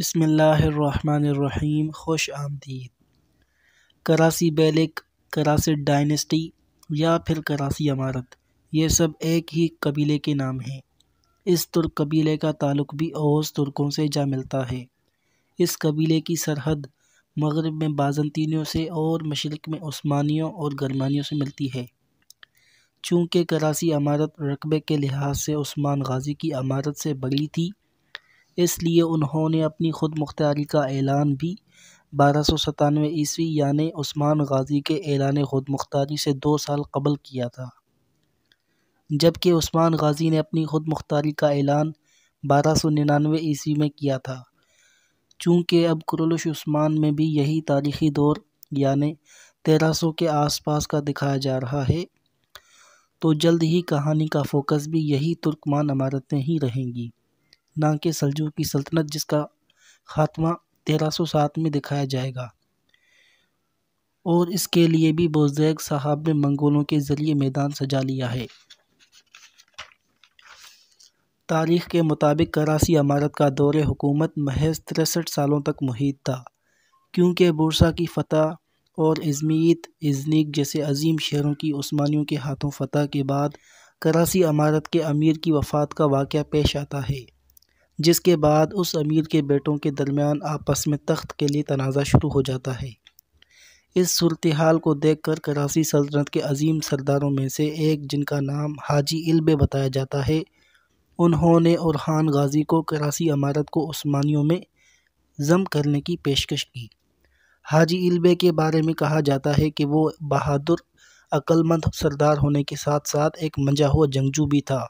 बसमीम खुश आमदीद करासी बैलिक करासी डायनेस्टी या फिर करासी अमारत ये सब एक ही कबीले के नाम हैं इस तुर्क कबीले का ताल्लुक भी ओस तुर्कों से जा मिलता है इस कबीले की सरहद मगरब में बाज़ंतीनियों से और मशरक़ में ओस्मानियों और गरमानियों से मिलती है चूँकि करासी अमारत रकबे के लिहाज से उस्मान गाजी की अमारत से बड़ी थी इसलिए उन्होंने अपनी खुद मुख्तारी का ऐलान भी बारह सौ सतानवे ईस्वी यानि उस्मान गाज़ी के ऐलान खुद मुख्तारी से दो साल कबल किया था जबकि उस्मान गाज़ी ने अपनी खुद मुख्तारी का ऐलान बारह सौ निन्यानवे ईस्वी में किया था चूँकि अब कुरलश उस्मान में भी यही तारीखी दौर यानि तेरह सौ के आसपास का दिखाया जा रहा है तो जल्द ही कहानी का फोकस भी यही तुर्कमान इमारतें ही रहेंगी ना कि सलजू की सल्तनत जिसका खात्मा 1307 में दिखाया जाएगा और इसके लिए भी बोजैग साहब ने मंगोलों के ज़रिए मैदान सजा लिया है तारीख के मुताबिक कराची अमारत का दौर हुकूमत महज तिरसठ सालों तक मुहित था क्योंकि बुरसा की फ़तह और इजमीत इजनिक जैसे अजीम शहरों की उस्मानियों के हाथों फतह के बाद कराची अमारत के अमीर की वफ़ात का वाक़ पेश आता है जिसके बाद उस अमीर के बेटों के दरमियान आपस में तख्त के लिए तनाज़ा शुरू हो जाता है इस सूरत हाल को देख कर कराची सल्तनत के अजीम सरदारों में से एक जिनका नाम हाजी इल्बे बताया जाता है उन्होंने और खान गाजी को कराची अमारत को उस्मानियों में जम करने की पेशकश की हाजी इल्बे के बारे में कहा जाता है कि वो बहादुर अक्लमंद सरदार होने के साथ साथ एक मंजा हुआ जंगजू भी था